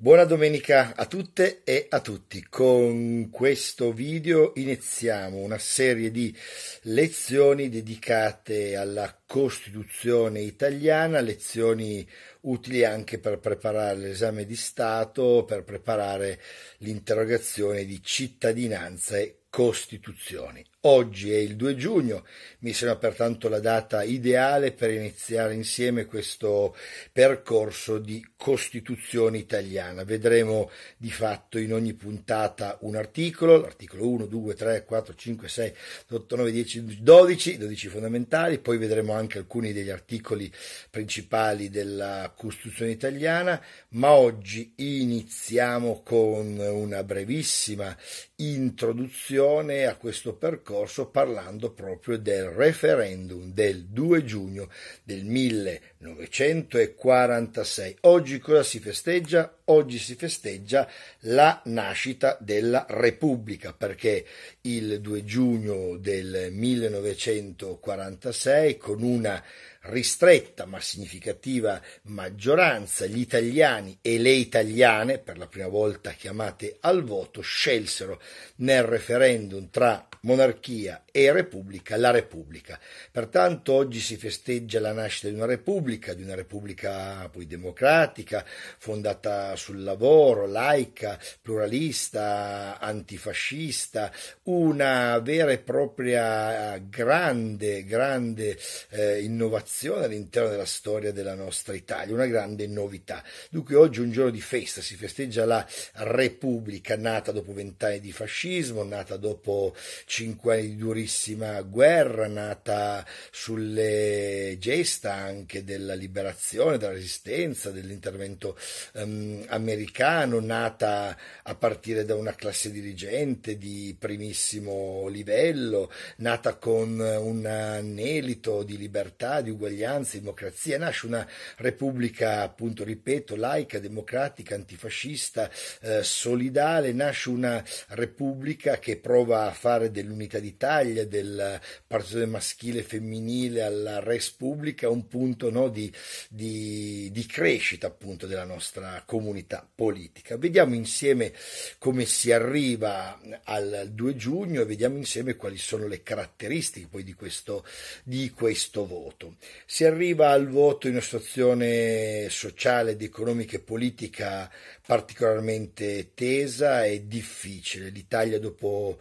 Buona domenica a tutte e a tutti. Con questo video iniziamo una serie di lezioni dedicate alla Costituzione italiana, lezioni utili anche per preparare l'esame di Stato, per preparare l'interrogazione di cittadinanza e Costituzioni. Oggi è il 2 giugno, mi sembra pertanto la data ideale per iniziare insieme questo percorso di Costituzione italiana. Vedremo di fatto in ogni puntata un articolo, l'articolo 1, 2, 3, 4, 5, 6, 8, 9, 10, 12, 12 fondamentali, poi vedremo anche alcuni degli articoli principali della Costituzione italiana, ma oggi iniziamo con una brevissima introduzione a questo percorso scorso parlando proprio del referendum del 2 giugno del 1946. Oggi cosa si festeggia? Oggi si festeggia la nascita della Repubblica perché il 2 giugno del 1946 con una ristretta ma significativa maggioranza gli italiani e le italiane, per la prima volta chiamate al voto, scelsero nel referendum tra monarchia e repubblica, la repubblica. Pertanto oggi si festeggia la nascita di una repubblica, di una repubblica poi democratica, fondata sul lavoro, laica, pluralista, antifascista, una vera e propria grande, grande eh, innovazione all'interno della storia della nostra Italia, una grande novità. Dunque oggi è un giorno di festa, si festeggia la repubblica nata dopo vent'anni di fascismo, nata dopo cinque anni di durissima guerra nata sulle gesta anche della liberazione, della resistenza, dell'intervento um, americano, nata a partire da una classe dirigente di primissimo livello, nata con un anelito di libertà, di uguaglianza, di democrazia, nasce una repubblica, appunto, ripeto, laica, democratica, antifascista, eh, solidale, nasce una repubblica che prova a fare dell'Unità d'Italia, del partito maschile e femminile alla res pubblica, un punto no, di, di, di crescita appunto della nostra comunità politica. Vediamo insieme come si arriva al 2 giugno e vediamo insieme quali sono le caratteristiche poi di questo, di questo voto. Si arriva al voto in una situazione sociale, ed economica e politica particolarmente tesa e difficile. L'Italia dopo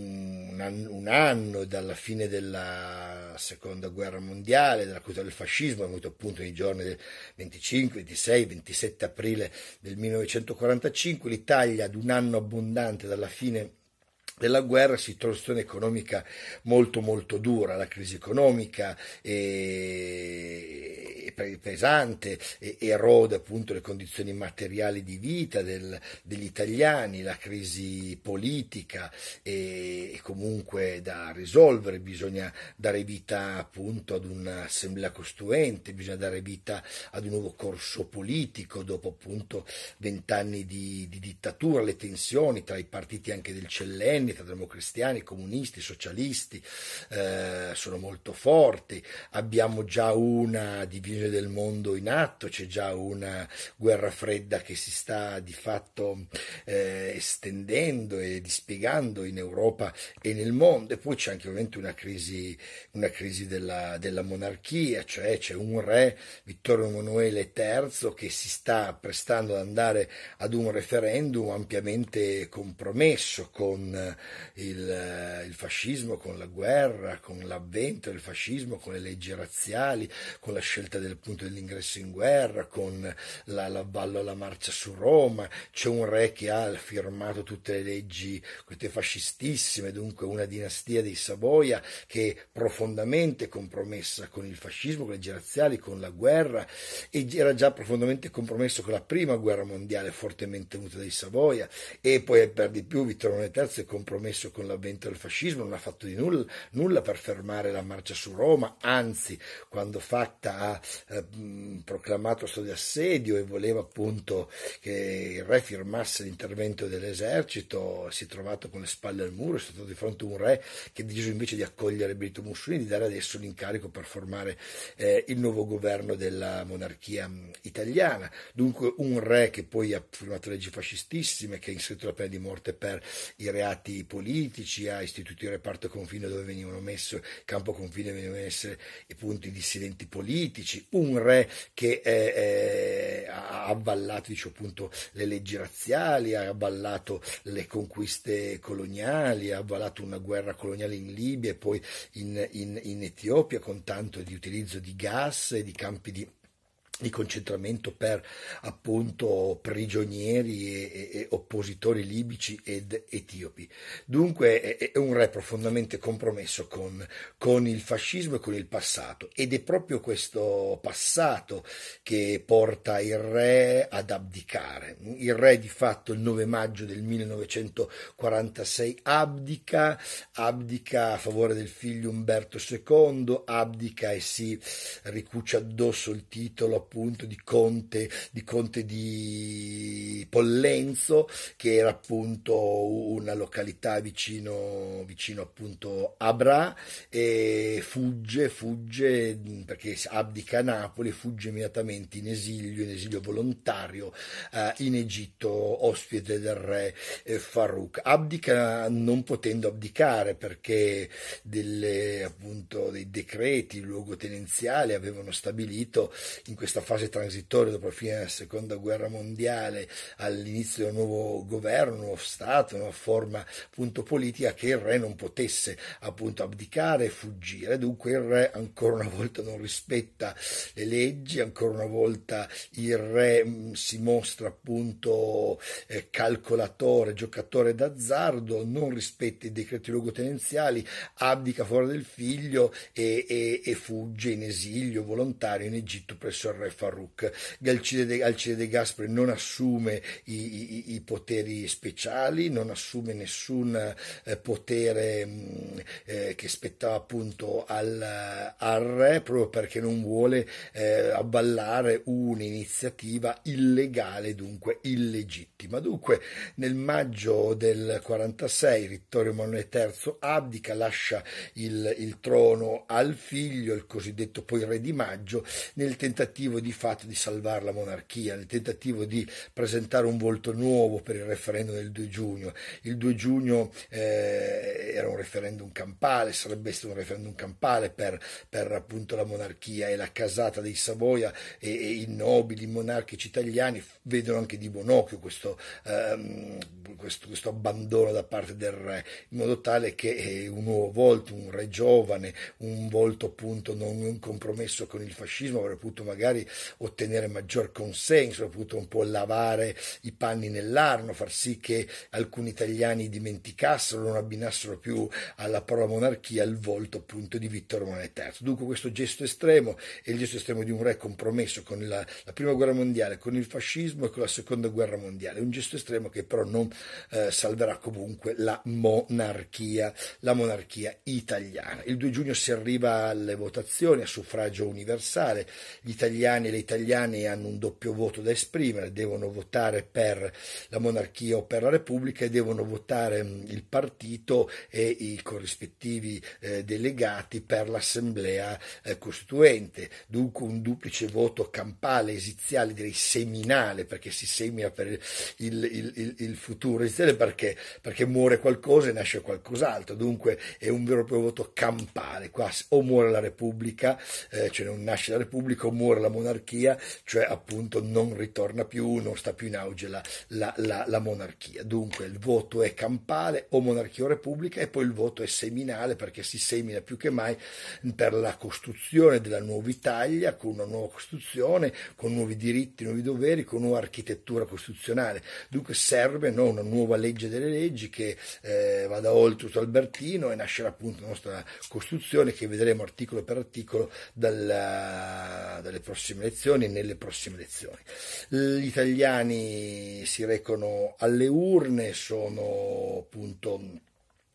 un, un anno dalla fine della seconda guerra mondiale, dalla caduta del fascismo, è venuto appunto nei giorni del 25, 26, 27 aprile del 1945, l'Italia ad un anno abbondante dalla fine della guerra, situazione economica molto molto dura, la crisi economica è pesante, erode appunto le condizioni materiali di vita del, degli italiani, la crisi politica è, comunque da risolvere, bisogna dare vita appunto ad un'assemblea costruente, bisogna dare vita ad un nuovo corso politico dopo appunto vent'anni di, di dittatura, le tensioni tra i partiti anche del Celleni, quindi tra democristiani, comunisti, socialisti, eh, sono molto forti, abbiamo già una divisione del mondo in atto, c'è già una guerra fredda che si sta di fatto eh, estendendo e dispiegando in Europa e nel mondo e poi c'è anche ovviamente una crisi, una crisi della, della monarchia, cioè c'è un re, Vittorio Emanuele III, che si sta prestando ad andare ad un referendum ampiamente compromesso con eh, il, eh, il fascismo, con la guerra, con l'avvento del fascismo, con le leggi razziali, con la scelta del punto dell'ingresso in guerra, con la, l'avvallo alla marcia su Roma, c'è un re che ha firmato tutte le leggi queste fascistissime, dunque una dinastia dei Savoia che è profondamente compromessa con il fascismo, con le leggi razziali, con la guerra e era già profondamente compromesso con la prima guerra mondiale fortemente venuta dai Savoia e poi per di più Vittorio III è compromesso compromesso con l'avvento del fascismo, non ha fatto di nulla, nulla per fermare la marcia su Roma, anzi quando Fatta ha eh, proclamato stato di assedio e voleva appunto che il re firmasse l'intervento dell'esercito, si è trovato con le spalle al muro, è stato di fronte a un re che ha deciso invece di accogliere Brito Mussolini, di dare adesso l'incarico per formare eh, il nuovo governo della monarchia italiana. Dunque un re che poi ha firmato leggi fascistissime, che ha inserito la pena di morte per i reati partiti politici, a istituti reparto confine dove venivano messi, campo confine venivano messi i punti dissidenti politici, un re che eh, eh, ha avvallato diciamo, appunto, le leggi razziali, ha avvallato le conquiste coloniali, ha avvallato una guerra coloniale in Libia e poi in, in, in Etiopia con tanto di utilizzo di gas e di campi di di concentramento per appunto prigionieri e, e, oppositori libici ed etiopi. Dunque è, un re profondamente compromesso con, con, il fascismo e con il passato ed è proprio questo passato che porta il re ad abdicare. Il re di fatto il 9 maggio del 1946 abdica, abdica a favore del figlio Umberto II, abdica e si ricuccia addosso il titolo appunto di conte, di conte di Pollenzo, che era appunto una località vicino, vicino appunto Abra, e fugge, fugge perché abdica a Napoli, fugge immediatamente in esilio, in esilio volontario eh, in Egitto, ospite del re eh, Farouk. Abdica non potendo abdicare perché delle, appunto, dei decreti luogotenenziali avevano stabilito in questa fase transitoria dopo la fine della seconda guerra mondiale all'inizio del nuovo governo, nuovo Stato, nuova forma appunto politica che il re non potesse appunto abdicare e fuggire. Dunque il re ancora una volta non rispetta le leggi, ancora una volta il re mm, si mostra appunto eh, calcolatore, giocatore d'azzardo, non rispetta i decreti logotenenziali, abdica fuori del figlio e, e, e fugge in esilio volontario in Egitto presso il re Farouk. Alcide De, Gasperi non assume i, i, i, poteri speciali, non assume nessun eh, potere mh, mm, eh, che spettava appunto al, eh, al, re, proprio perché non vuole eh, abballare un'iniziativa illegale, dunque illegittima. Dunque, nel maggio del 46 Vittorio Emanuele III abdica, lascia il, il trono al figlio, il cosiddetto poi re di maggio, nel tentativo tentativo di fatto di salvare la monarchia, nel tentativo di presentare un volto nuovo per il referendum del 2 giugno. Il 2 giugno eh, era un referendum campale, sarebbe stato un referendum campale per, per appunto la monarchia e la casata dei Savoia e, e i nobili, monarchici italiani vedono anche di buon occhio questo, ehm, questo, questo, abbandono da parte del re, in modo tale che eh, un nuovo volto, un re giovane, un volto appunto non compromesso con il fascismo, avrebbe potuto magari poi ottenere maggior consenso, ha potuto un po' lavare i panni nell'arno, far sì che alcuni italiani dimenticassero, non abbinassero più alla parola monarchia il volto appunto di Vittorio Emanuele III. Dunque questo gesto estremo è il gesto estremo di un re compromesso con la, la prima guerra mondiale, con il fascismo e con la seconda guerra mondiale, un gesto estremo che però non eh, salverà comunque la monarchia, la monarchia italiana. Il 2 giugno si arriva alle votazioni a suffragio universale, gli italiani italiani e le italiane hanno un doppio voto da esprimere, devono votare per la monarchia o per la Repubblica e devono votare mm, il partito e i corrispettivi eh, delegati per l'Assemblea eh, Costituente. Dunque un duplice voto campale, esiziale, direi seminale, perché si semina per il, il, il, il futuro esiziale, perché, perché muore qualcosa e nasce qualcos'altro. Dunque è un vero e proprio voto campale. Qua o muore la Repubblica, eh, cioè non nasce la Repubblica, o muore la monarchia monarchia, cioè appunto non ritorna più, non sta più in auge la, la, la, la monarchia. Dunque il voto è campale o monarchia o repubblica e poi il voto è seminale perché si semina più che mai per la costruzione della nuova Italia, con una nuova Costituzione, con nuovi diritti, nuovi doveri, con nuova architettura costituzionale. Dunque serve no, una nuova legge delle leggi che eh, vada oltre tutto Albertino e nascerà appunto la nostra Costituzione che vedremo articolo per articolo dalla, dalle prossime prossime elezioni e nelle prossime elezioni. Gli italiani si recono alle urne, sono appunto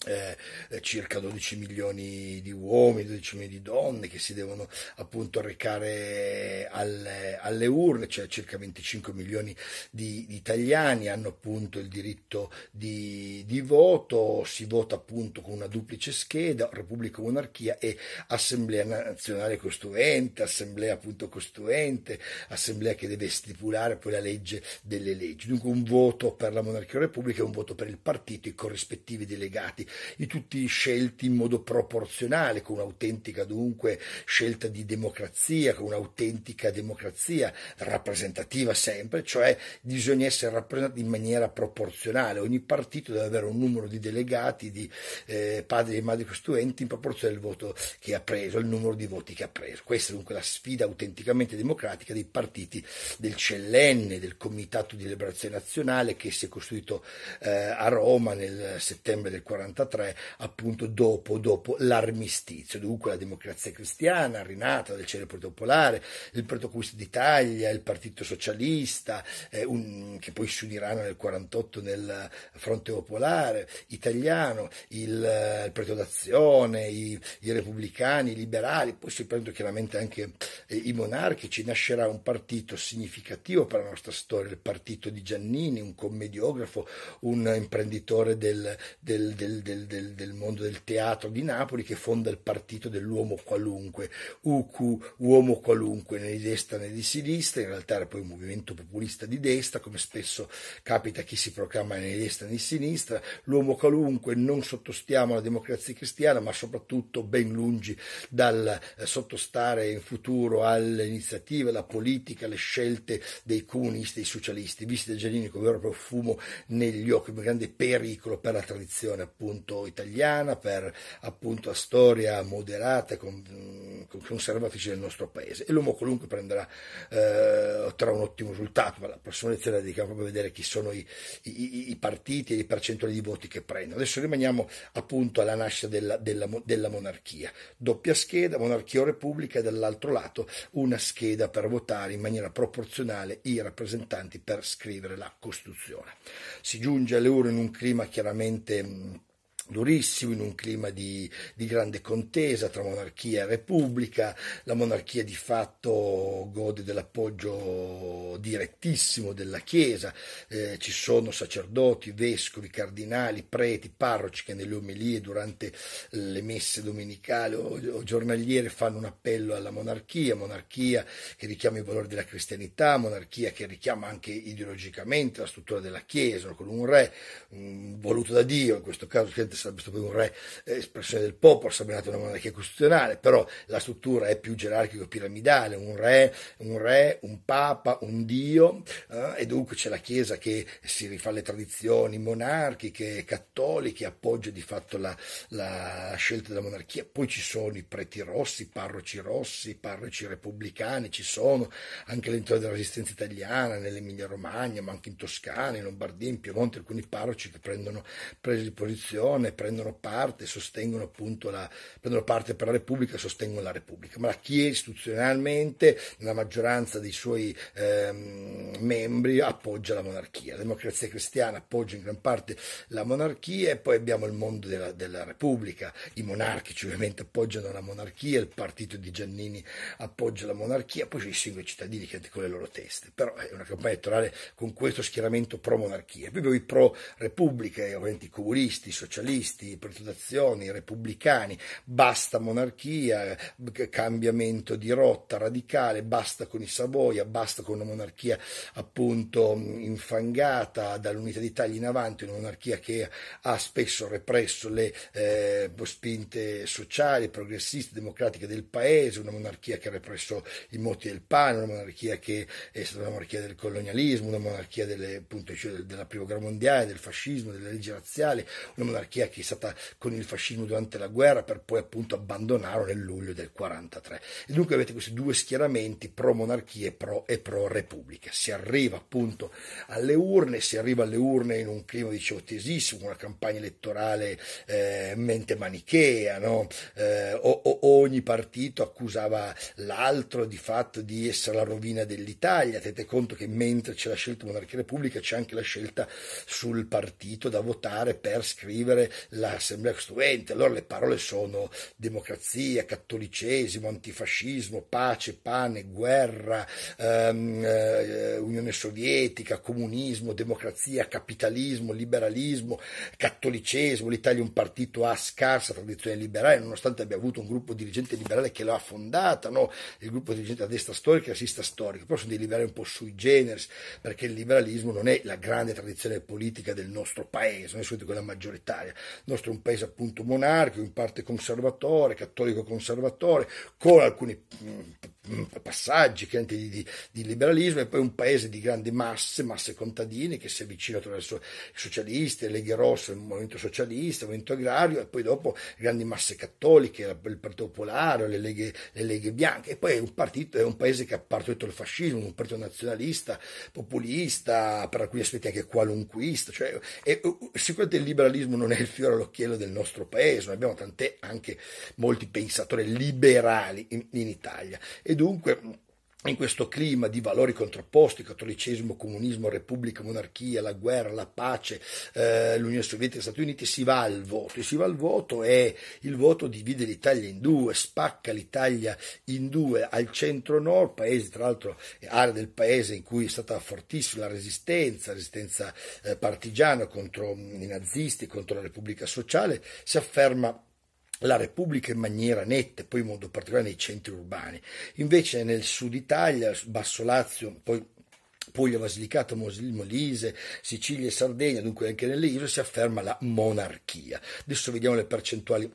eh, eh, circa 12 milioni di uomini, 12 milioni di donne che si devono appunto recare alle, alle urne, cioè circa 25 milioni di, di, italiani hanno appunto il diritto di, di voto, si vota appunto con una duplice scheda, Repubblica Monarchia e Assemblea Nazionale Costituente, Assemblea appunto Costituente, Assemblea che deve stipulare poi la legge delle leggi. Dunque un voto per la Monarchia Repubblica e un voto per il partito, i corrispettivi delegati di tutti scelti in modo proporzionale, con un'autentica dunque scelta di democrazia, con un'autentica democrazia rappresentativa sempre, cioè bisogna essere rappresentati in maniera proporzionale, ogni partito deve avere un numero di delegati, di eh, padri e madri costituenti in proporzione al voto che ha preso, al numero di voti che ha preso. Questa è dunque la sfida autenticamente democratica dei partiti del CLN, del Comitato di Liberazione Nazionale che si è costituito eh, a Roma nel settembre del 1945 1943, appunto dopo, dopo l'armistizio. Dunque la democrazia cristiana, rinata del cielo popolare, il Pretocusto d'Italia, il Partito Socialista, eh, un, che poi si uniranno nel 1948 nel Fronte Popolare italiano, il, eh, il Preto d'Azione, i, i, repubblicani, i liberali, poi si prendono chiaramente anche eh, i monarchici, nascerà un partito significativo per la nostra storia, il partito di Giannini, un commediografo, un imprenditore del, del, del, del, del, del, mondo del teatro di Napoli che fonda il partito dell'uomo qualunque, UQ, uomo qualunque, né di destra né di sinistra, in realtà era poi un movimento populista di destra, come spesso capita a chi si proclama né di destra né di sinistra, l'uomo qualunque non sottostiamo alla democrazia cristiana, ma soprattutto ben lungi dal eh, sottostare in futuro alle iniziative, alla politica, alle scelte dei comunisti e dei socialisti, visti da Giannini come vero profumo negli occhi, un grande pericolo per la tradizione appunto appunto italiana, per appunto la storia moderata e conservatrice del nostro paese. E l'uomo qualunque prenderà, eh, otterrà un ottimo risultato, ma la prossima lezione la dedichiamo proprio a vedere chi sono i, i, i partiti e i percentuali di voti che prendono. Adesso rimaniamo appunto alla nascita della, della, della monarchia. Doppia scheda, monarchia o repubblica e dall'altro lato una scheda per votare in maniera proporzionale i rappresentanti per scrivere la Costituzione. Si giunge all'euro in un clima chiaramente durissimo in un clima di, di, grande contesa tra monarchia e repubblica, la monarchia di fatto gode dell'appoggio direttissimo della Chiesa, eh, ci sono sacerdoti, vescovi, cardinali, preti, parroci che nelle omelie durante le messe domenicali o, o giornaliere fanno un appello alla monarchia, monarchia che richiama i valori della cristianità, monarchia che richiama anche ideologicamente la struttura della Chiesa, con un re un voluto da Dio, in questo caso sarebbe stato un re eh, espressione del popolo, sarebbe nata una monarchia costituzionale, però la struttura è più gerarchica gerarchico-piramidale, un re, un re, un papa, un dio, eh, e dunque c'è la Chiesa che si rifà le tradizioni monarchiche, cattoliche, appoggia di fatto la, la scelta della monarchia, poi ci sono i preti rossi, i parroci rossi, i parroci repubblicani, ci sono anche all'interno della resistenza italiana, nell'Emilia Romagna, ma anche in Toscana, in Lombardia, in Piemonte, alcuni parroci che prendono prese di posizione persone prendono parte, sostengono appunto la, prendono parte per la Repubblica, e sostengono la Repubblica, ma la Chiesa istituzionalmente, nella maggioranza dei suoi ehm, membri, appoggia la monarchia. La democrazia cristiana appoggia in gran parte la monarchia e poi abbiamo il mondo della, della Repubblica, i monarchici ovviamente appoggiano la monarchia, il partito di Giannini appoggia la monarchia, poi ci sono i singoli cittadini che con le loro teste, però è una campagna elettorale con questo schieramento pro monarchia, poi abbiamo i pro repubblica, ovviamente i comunisti, i socialisti, populisti, protestazioni, repubblicani, basta monarchia, eh, cambiamento di rotta radicale, basta con i Savoia, basta con una monarchia appunto infangata dall'unità d'Italia in avanti, una monarchia che ha spesso represso le eh, spinte sociali, progressiste, democratiche del paese, una monarchia che ha represso i moti del pane, una monarchia che è stata una monarchia del colonialismo, una monarchia delle, appunto, cioè della prima guerra mondiale, del fascismo, delle leggi razziali, una monarchia che è stata con il fascismo durante la guerra per poi appunto abbandonarlo nel luglio del 43. E dunque avete questi due schieramenti pro monarchie pro e pro repubblica. Si arriva appunto alle urne, si arriva alle urne in un clima dicevo tesissimo, una campagna elettorale eh, mente manichea, no? eh, o, o, ogni partito accusava l'altro di fatto di essere la rovina dell'Italia, tenete conto che mentre c'è la scelta monarchia repubblica c'è anche la scelta sul partito da votare per scrivere l'assemblea costituente, allora le parole sono democrazia, cattolicesimo, antifascismo, pace, pane, guerra, ehm, eh, Unione Sovietica, comunismo, democrazia, capitalismo, liberalismo, cattolicesimo, l'Italia è un partito a scarsa tradizione liberale, nonostante abbia avuto un gruppo dirigente liberale che l'ha fondata, no? il gruppo dirigente a destra storica e a sinistra storica, però sono dei liberali un po' sui generis, perché il liberalismo non è la grande tradizione politica del nostro paese, non è soltanto quella maggioritaria, il nostro è un paese appunto monarchico, in parte conservatore, cattolico conservatore, con alcuni mm, passaggi anche di, di, di, liberalismo e poi un paese di grandi masse, masse contadine che si avvicina attraverso i socialisti, le leghe rosse, il movimento socialista, il movimento agrario e poi dopo grandi masse cattoliche, il Partito Popolare, le leghe, le leghe bianche e poi è un, partito, è un paese che ha partorito il fascismo, un partito nazionalista, populista, per alcuni aspetti anche qualunquista, cioè è, sicuramente il liberalismo non è il fiore all'occhiello del nostro paese, noi abbiamo tant'è anche molti pensatori liberali in, in Italia e dunque in questo clima di valori contrapposti, cattolicesimo, comunismo, repubblica, monarchia, la guerra, la pace, eh, l'Unione Sovietica, e Stati Uniti, si va al voto e si va al voto e il voto divide l'Italia in due, spacca l'Italia in due, al centro-nord, paese tra l'altro, area del paese in cui è stata fortissima la resistenza, resistenza eh, partigiana contro mm, i nazisti, contro la Repubblica Sociale, si afferma la Repubblica in maniera netta, poi in modo particolare nei centri urbani. Invece nel sud Italia, Basso Lazio, poi Puglia, Basilicata, Molise, Sicilia e Sardegna, dunque anche nelle isole, si afferma la monarchia. Adesso vediamo le percentuali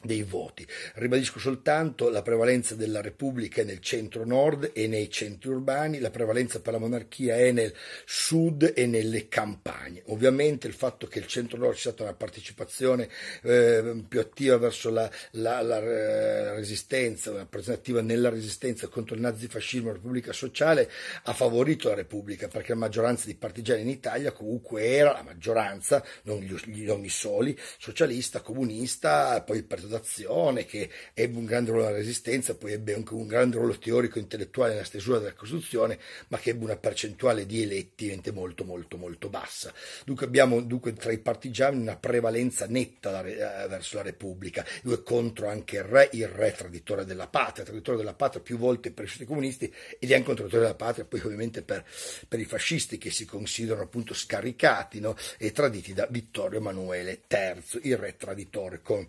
dei voti. Ribadisco soltanto la prevalenza della Repubblica è nel centro-nord e nei centri urbani, la prevalenza per la monarchia è nel sud e nelle campagne. Ovviamente il fatto che il centro-nord sia stata una partecipazione eh, più attiva verso la, la, la, la eh, resistenza, una presenza attiva nella resistenza contro il nazifascismo e la Repubblica Sociale ha favorito la Repubblica perché la maggioranza di partigiani in Italia comunque era la maggioranza, non, gli, non i soli, socialista, comunista, poi il partito d'azione, che ebbe un grande ruolo nella resistenza, poi ebbe anche un grande ruolo teorico intellettuale nella stesura della Costituzione, ma che ebbe una percentuale di eletti molto molto molto bassa. Dunque abbiamo dunque, tra i partigiani una prevalenza netta la, eh, verso la Repubblica, due contro anche il re, il re traditore della patria, traditore della patria più volte per i comunisti ed è anche un traditore della patria poi ovviamente per, per i fascisti che si considerano appunto scaricati no? e traditi da Vittorio Emanuele III, il re traditore con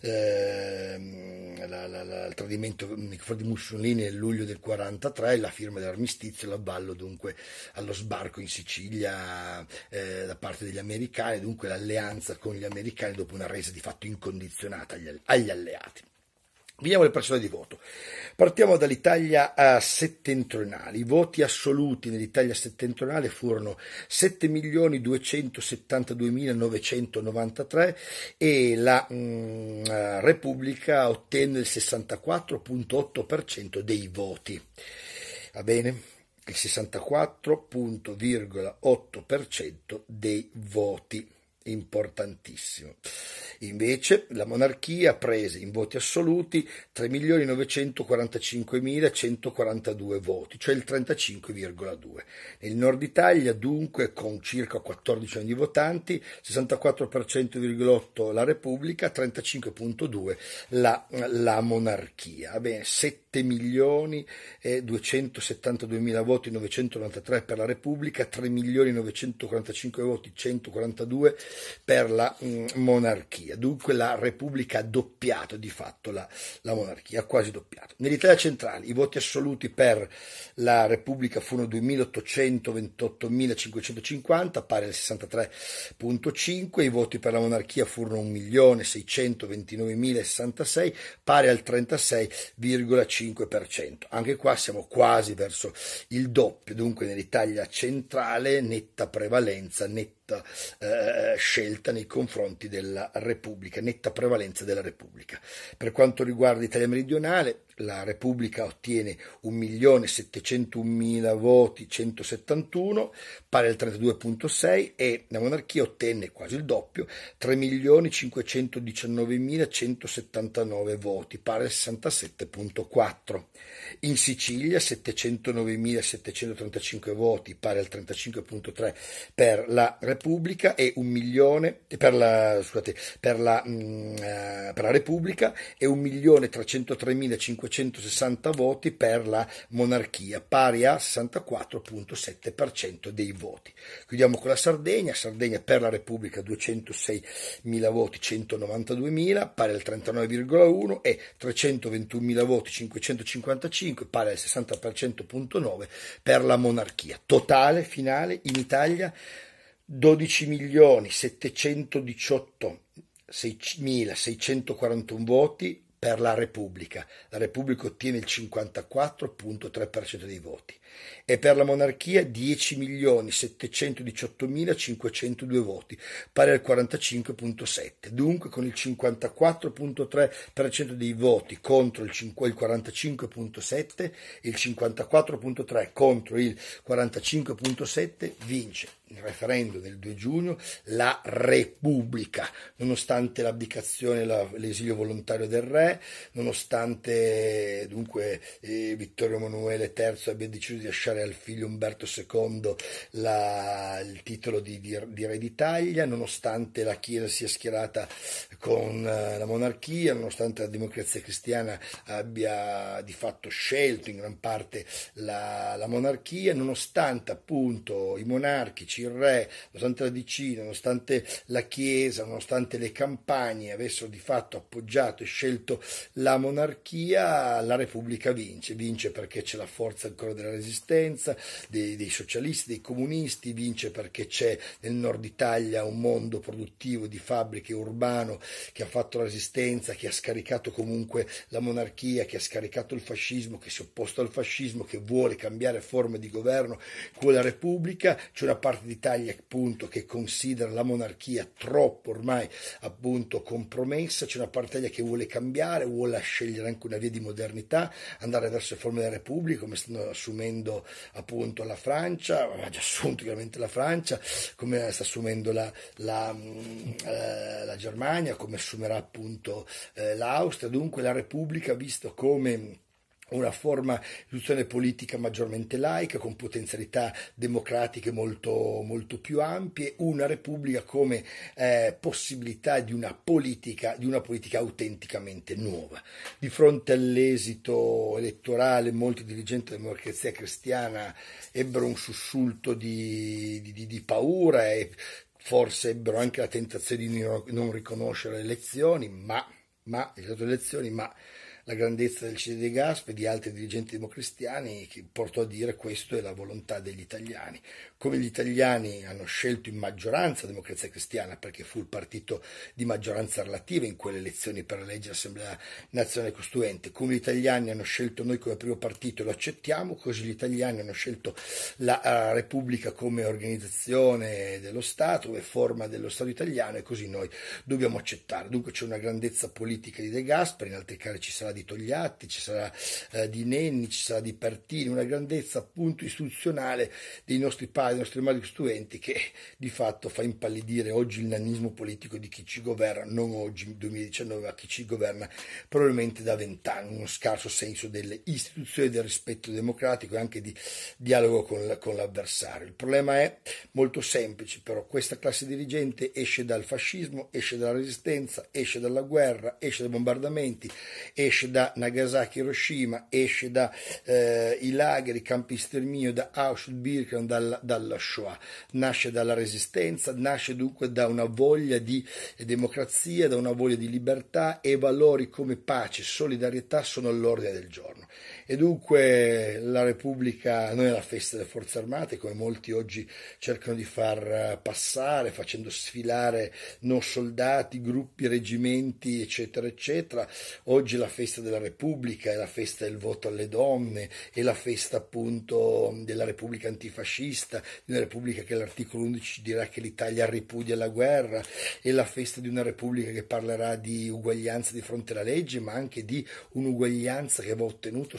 eh, eh, la, la, la, il tradimento di Mussolini nel luglio del 43, la firma dell'armistizio, l'avvallo dunque allo sbarco in Sicilia eh, da parte degli americani, dunque l'alleanza con gli americani dopo una resa di fatto incondizionata agli, agli alleati. Vediamo le percentuali di voto. Partiamo dall'Italia settentrionale. I voti assoluti nell'Italia settentrionale furono 7.272.993 e la mm, Repubblica ottenne il 64.8% dei voti. Va bene? Il 64.8% dei voti importantissimo. Invece la monarchia prese in voti assoluti 3.945.142 voti, cioè il 35,2. Nel nord Italia dunque con circa 14 milioni di votanti, 64,8 la Repubblica, 35,2 la, la monarchia. Bene, 7 milioni 272 eh, mila voti, 993 per la Repubblica, 3 milioni 945 voti, 142 per la mm, monarchia. Dunque la Repubblica ha doppiato di fatto la, la monarchia, ha quasi doppiato. Nell'Italia centrale i voti assoluti per la Repubblica furono 2.828.550, pari al 63.5, i voti per la monarchia furono 1.629.066, pari al 36,5%. Anche qua siamo quasi verso il doppio, dunque nell'Italia centrale netta prevalenza, netta netta eh, scelta nei confronti della Repubblica, netta prevalenza della Repubblica. Per quanto riguarda l'Italia meridionale, la Repubblica ottiene 1.701.000 voti, 171, pari al 32,6 e la monarchia ottenne quasi il doppio, 3.519.179 voti, pari al 67,4. In Sicilia 709.735 voti, pari al 35,3 per la Repubblica e 1 milione, per la, scusate, per la, mh, mm, eh, per la Repubblica e 1.303.500 560 voti per la monarchia, pari a 64,7% dei voti. Chiudiamo con la Sardegna, Sardegna per la Repubblica 206.000 voti, 192.000, pari al 39,1 e 321.000 voti, 555, pari al 60,9% per la monarchia. Totale finale in Italia 12 milioni voti per la Repubblica. La Repubblica ottiene il 54.3% dei voti e per la monarchia 10.718.502 voti, pari al 45.7. Dunque con il 54.3% dei voti contro il 45.7, il 54.3 contro il 45.7 vince il referendum del 2 giugno la Repubblica, nonostante l'abdicazione e l'esilio volontario del re, nonostante dunque eh, Vittorio Emanuele III abbia deciso di di al figlio Umberto II la, il titolo di, di, di re d'Italia, nonostante la Chiesa sia schierata con eh, la monarchia, nonostante la democrazia cristiana abbia di fatto scelto in gran parte la, la monarchia, nonostante appunto i monarchici, il re, nonostante la DC, nonostante la Chiesa, nonostante le campagne avessero di fatto appoggiato e scelto la monarchia, la Repubblica vince, vince perché c'è la forza ancora della resistenza resistenza, dei, dei socialisti, dei comunisti, vince perché c'è nel nord Italia un mondo produttivo di fabbriche urbano che ha fatto la resistenza, che ha scaricato comunque la monarchia, che ha scaricato il fascismo, che si è opposto al fascismo, che vuole cambiare forme di governo con la Repubblica, c'è una parte d'Italia appunto che considera la monarchia troppo ormai appunto compromessa, c'è una parte d'Italia che vuole cambiare, vuole scegliere anche una via di modernità, andare verso le forme della Repubblica come stanno assumendo assumendo appunto la Francia, ha già assunto chiaramente la Francia, come sta assumendo la, la, la, eh, la Germania, come assumerà appunto eh, l'Austria, dunque la Repubblica visto come una forma di istituzione politica maggiormente laica, con potenzialità democratiche molto, molto più ampie, una repubblica come eh, possibilità di una, politica, di una politica autenticamente nuova. Di fronte all'esito elettorale molti dirigenti della democrazia cristiana ebbero un sussulto di, di, di paura e forse ebbero anche la tentazione di non riconoscere le elezioni, ma, ma, le elezioni, ma la grandezza del CD De Gasp e di altri dirigenti democristiani che portò a dire questo è la volontà degli italiani. Come gli italiani hanno scelto in maggioranza la democrazia cristiana perché fu il partito di maggioranza relativa in quelle elezioni per la legge l'Assemblea Nazionale Costituente, come gli italiani hanno scelto noi come primo partito e lo accettiamo, così gli italiani hanno scelto la eh, Repubblica come organizzazione dello Stato, come forma dello Stato italiano e così noi dobbiamo accettare. Dunque c'è una grandezza politica di De Gasperi, in altri casi ci sarà di Togliatti, ci sarà eh, di Nenni, ci sarà di Pertini, una grandezza appunto istituzionale dei nostri padri, dei nostri madri costituenti che di fatto fa impallidire oggi il nanismo politico di chi ci governa, non oggi 2019, ma chi ci governa probabilmente da vent'anni, uno scarso senso delle istituzioni, del rispetto democratico e anche di dialogo con, con l'avversario. Il problema è molto semplice, però questa classe dirigente esce dal fascismo, esce dalla resistenza, esce dalla guerra, esce dai bombardamenti, esce esce da Nagasaki, Hiroshima, esce da eh, i laghi, campi sterminio, da Auschwitz-Birkenau, dalla, dalla Shoah. Nasce dalla resistenza, nasce dunque da una voglia di democrazia, da una voglia di libertà e valori come pace, e solidarietà sono all'ordine del giorno. E dunque la Repubblica non è la festa delle forze armate, come molti oggi cercano di far eh, passare, facendo sfilare non soldati, gruppi, reggimenti, eccetera, eccetera. Oggi è la festa della Repubblica è la festa del voto alle donne, è la festa appunto della Repubblica antifascista, di una Repubblica che l'articolo 11 dirà che l'Italia ripudia la guerra, è la festa di una Repubblica che parlerà di uguaglianza di fronte alla legge, ma anche di un'uguaglianza che va ottenuto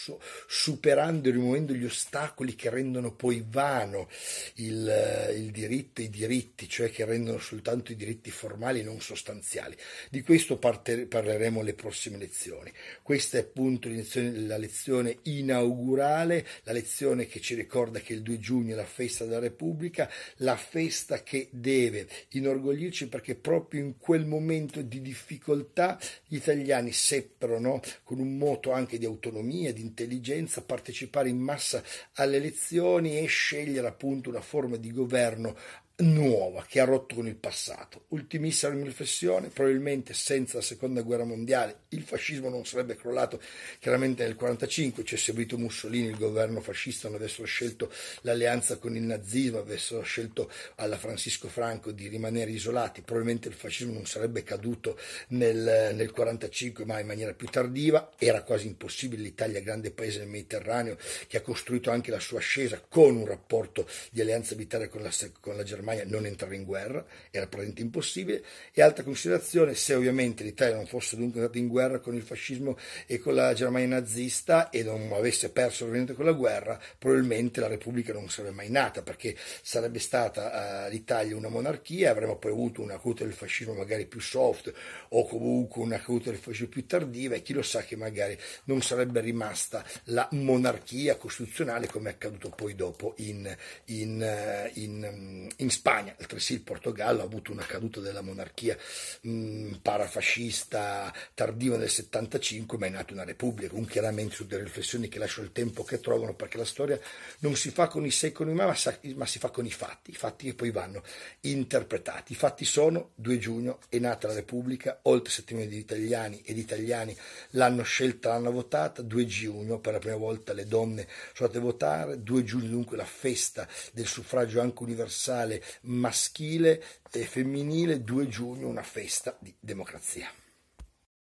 passo, superando e rimuovendo gli ostacoli che rendono poi vano il, eh, il diritto e i diritti, cioè che rendono soltanto i diritti formali e non sostanziali. Di questo parte, parleremo le prossime lezioni. Questa è appunto la lezione inaugurale, la lezione che ci ricorda che il 2 giugno è la festa della Repubblica, la festa che deve inorgoglirci perché proprio in quel momento di difficoltà gli italiani seppero no, con un moto anche di autonomia, di intelligenza, partecipare in massa alle elezioni e scegliere appunto una forma di governo nuova che ha rotto con il passato. Ultimissima riflessione, probabilmente senza la seconda guerra mondiale il fascismo non sarebbe crollato chiaramente nel 1945, c'è è seguito Mussolini, il governo fascista non avessero scelto l'alleanza con il nazismo, avessero scelto alla Francisco Franco di rimanere isolati, probabilmente il fascismo non sarebbe caduto nel 1945 ma in maniera più tardiva, era quasi impossibile, l'Italia grande paese del Mediterraneo che ha costruito anche la sua ascesa con un rapporto di alleanza militare con la, con la Germania Germania non entrare in guerra, era praticamente impossibile, e altra considerazione, se ovviamente l'Italia non fosse dunque andata in guerra con il fascismo e con la Germania nazista e non avesse perso ovviamente quella guerra, probabilmente la Repubblica non sarebbe mai nata, perché sarebbe stata uh, l'Italia una monarchia, avremmo poi avuto una caduta del fascismo magari più soft o comunque una caduta del fascismo più tardiva e chi lo sa che magari non sarebbe rimasta la monarchia costituzionale come è accaduto poi dopo in, in, eh, in, mm, in Spagna, altresì il Portogallo ha avuto una caduta della monarchia mh, mm, parafascista tardiva nel 75, ma è nata una repubblica, un chiaramente su delle riflessioni che lascio il tempo che trovano, perché la storia non si fa con i secoli, ma, ma si fa con i fatti, i fatti che poi vanno interpretati. I fatti sono 2 giugno è nata la Repubblica, oltre 7 milioni di italiani ed italiani l'hanno scelta, l'hanno votata, 2 giugno per la prima volta le donne sono andate a votare, 2 giugno dunque la festa del suffragio anche universale maschile e femminile, 2 giugno una festa di democrazia.